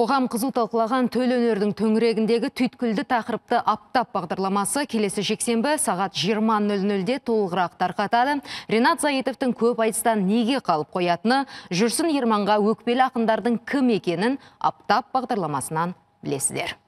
қоғам қызу талқылаған төл өнердің төңірегіндегі түйткілді тақырыпты аптап бағдарламасы келесі жексенбі сағат 20.00-де толығырақ тарқатады Ренат заитовтың көп айтыстан неге қалып қоятыны жүрсін ерманға өкпелі ақындардың кім екенін аптап бағдарламасынан білесіздер